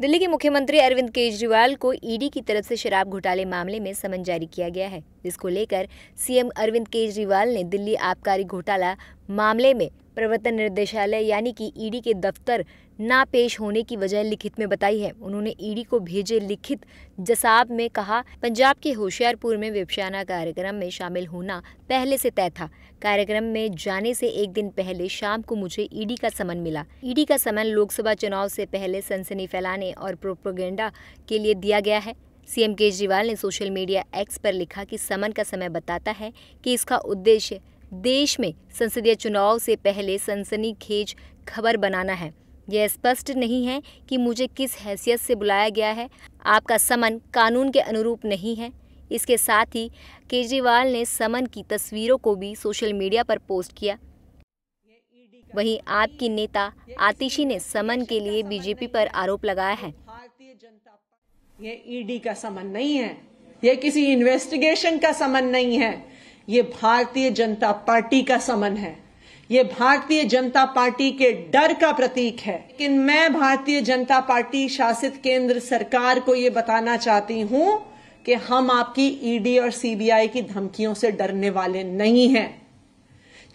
दिल्ली के मुख्यमंत्री अरविंद केजरीवाल को ईडी की तरफ से शराब घोटाले मामले में समन जारी किया गया है जिसको लेकर सीएम अरविंद केजरीवाल ने दिल्ली आबकारी घोटाला मामले में प्रवर्तन निर्देशालय यानी कि ईडी के दफ्तर ना पेश होने की वजह लिखित में बताई है उन्होंने ईडी को भेजे लिखित जसाब में कहा पंजाब के होशियारपुर में वेबशाना कार्यक्रम में शामिल होना पहले से तय था कार्यक्रम में जाने से एक दिन पहले शाम को मुझे ईडी का समन मिला ईडी का समन लोकसभा चुनाव से पहले सनसनी फैलाने और प्रोपोगेंडा के लिए दिया गया है सीएम केजरीवाल ने सोशल मीडिया एक्स पर लिखा कि समन का समय बताता है कि इसका उद्देश्य देश में संसदीय चुनाव से पहले सनसनीखेज खबर बनाना है यह स्पष्ट नहीं है कि मुझे किस हैसियत से बुलाया गया है आपका समन कानून के अनुरूप नहीं है इसके साथ ही केजरीवाल ने समन की तस्वीरों को भी सोशल मीडिया पर पोस्ट किया वहीं आपकी नेता आतिशी ने समन के लिए बीजेपी पर आरोप लगाया है ये ईडी का समन नहीं है ये किसी इन्वेस्टिगेशन का समन नहीं है ये भारतीय जनता पार्टी का समन है ये भारतीय जनता पार्टी के डर का प्रतीक है लेकिन मैं भारतीय जनता पार्टी शासित केंद्र सरकार को ये बताना चाहती हूं कि हम आपकी ईडी e और सीबीआई की धमकियों से डरने वाले नहीं हैं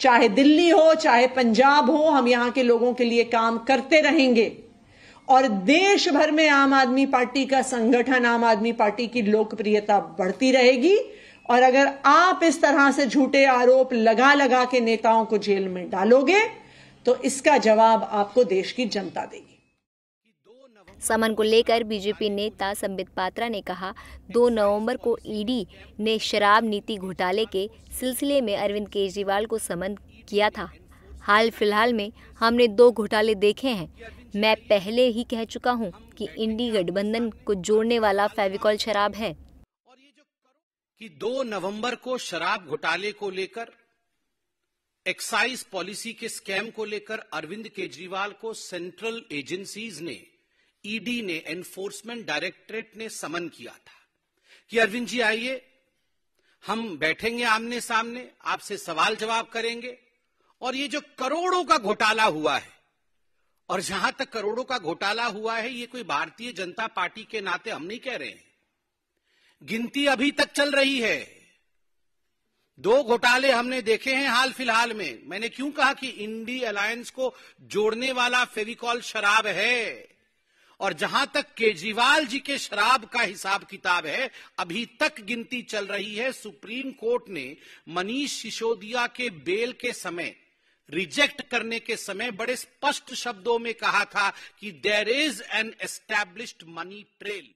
चाहे दिल्ली हो चाहे पंजाब हो हम यहां के लोगों के लिए काम करते रहेंगे और देश भर में आम आदमी पार्टी का संगठन आम आदमी पार्टी की लोकप्रियता बढ़ती रहेगी और अगर आप इस तरह से झूठे आरोप लगा लगा के नेताओं को जेल में डालोगे तो इसका जवाब आपको देश की जनता देगी समन को लेकर बीजेपी नेता संबित पात्रा ने कहा 2 नवंबर को ईडी ने शराब नीति घोटाले के सिलसिले में अरविंद केजरीवाल को समन किया था हाल फिलहाल में हमने दो घोटाले देखे हैं मैं पहले ही कह चुका हूं कि इंडी गठबंधन को जोड़ने वाला फेविकॉल शराब है कि 2 नवंबर को शराब घोटाले को लेकर एक्साइज पॉलिसी के स्कैम को लेकर अरविंद केजरीवाल को सेंट्रल एजेंसीज ने ईडी e ने एनफोर्समेंट डायरेक्टरेट ने समन किया था कि अरविंद जी आइए हम बैठेंगे आमने सामने आपसे सवाल जवाब करेंगे और ये जो करोड़ों का घोटाला हुआ है और जहां तक करोड़ों का घोटाला हुआ है ये कोई भारतीय जनता पार्टी के नाते हम नहीं कह रहे हैं गिनती अभी तक चल रही है दो घोटाले हमने देखे हैं हाल फिलहाल में मैंने क्यों कहा कि इंडी अलायंस को जोड़ने वाला फेविकॉल शराब है और जहां तक केजरीवाल जी के शराब का हिसाब किताब है अभी तक गिनती चल रही है सुप्रीम कोर्ट ने मनीष सिसोदिया के बेल के समय रिजेक्ट करने के समय बड़े स्पष्ट शब्दों में कहा था कि there is an established money trail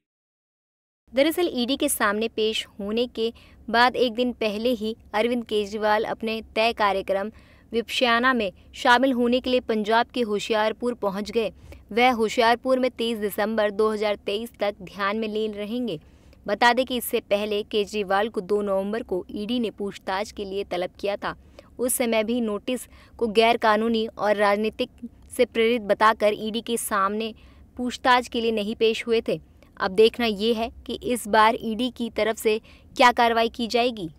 दरअसल ईडी के सामने पेश होने के बाद एक दिन पहले ही अरविंद केजरीवाल अपने तय कार्यक्रम विपश्याना में शामिल होने के लिए पंजाब के होशियारपुर पहुंच गए वह होशियारपुर में 23 दिसंबर 2023 तक ध्यान में लीन रहेंगे बता दें कि इससे पहले केजरीवाल को 2 नवंबर को ईडी ने पूछताछ के लिए तलब किया था उस समय भी नोटिस को गैरकानूनी और राजनीतिक से प्रेरित बताकर ईडी के सामने पूछताछ के लिए नहीं पेश हुए थे अब देखना ये है कि इस बार ईडी की तरफ से क्या कार्रवाई की जाएगी